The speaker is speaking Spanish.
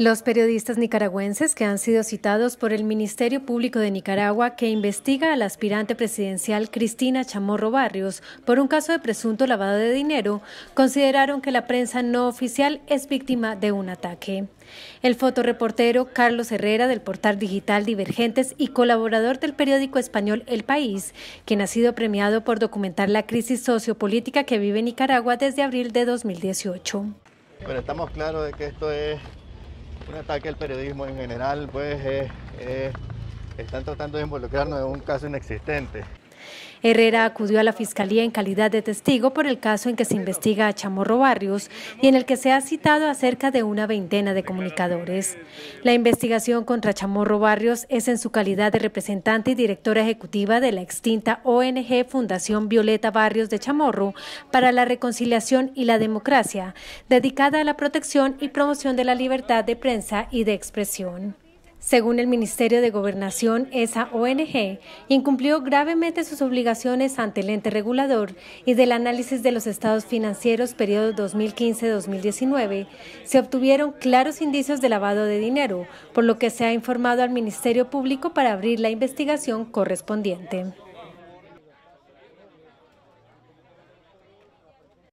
Los periodistas nicaragüenses que han sido citados por el Ministerio Público de Nicaragua que investiga a la aspirante presidencial Cristina Chamorro Barrios por un caso de presunto lavado de dinero consideraron que la prensa no oficial es víctima de un ataque. El fotoreportero Carlos Herrera del portal digital Divergentes y colaborador del periódico español El País, quien ha sido premiado por documentar la crisis sociopolítica que vive Nicaragua desde abril de 2018. Pero estamos claros de que esto es un ataque al periodismo en general, pues eh, eh, están tratando de involucrarnos en un caso inexistente. Herrera acudió a la Fiscalía en calidad de testigo por el caso en que se investiga a Chamorro Barrios y en el que se ha citado a cerca de una veintena de comunicadores. La investigación contra Chamorro Barrios es en su calidad de representante y directora ejecutiva de la extinta ONG Fundación Violeta Barrios de Chamorro para la Reconciliación y la Democracia, dedicada a la protección y promoción de la libertad de prensa y de expresión. Según el Ministerio de Gobernación, esa ONG incumplió gravemente sus obligaciones ante el ente regulador y del análisis de los estados financieros periodo 2015-2019 se obtuvieron claros indicios de lavado de dinero, por lo que se ha informado al Ministerio Público para abrir la investigación correspondiente.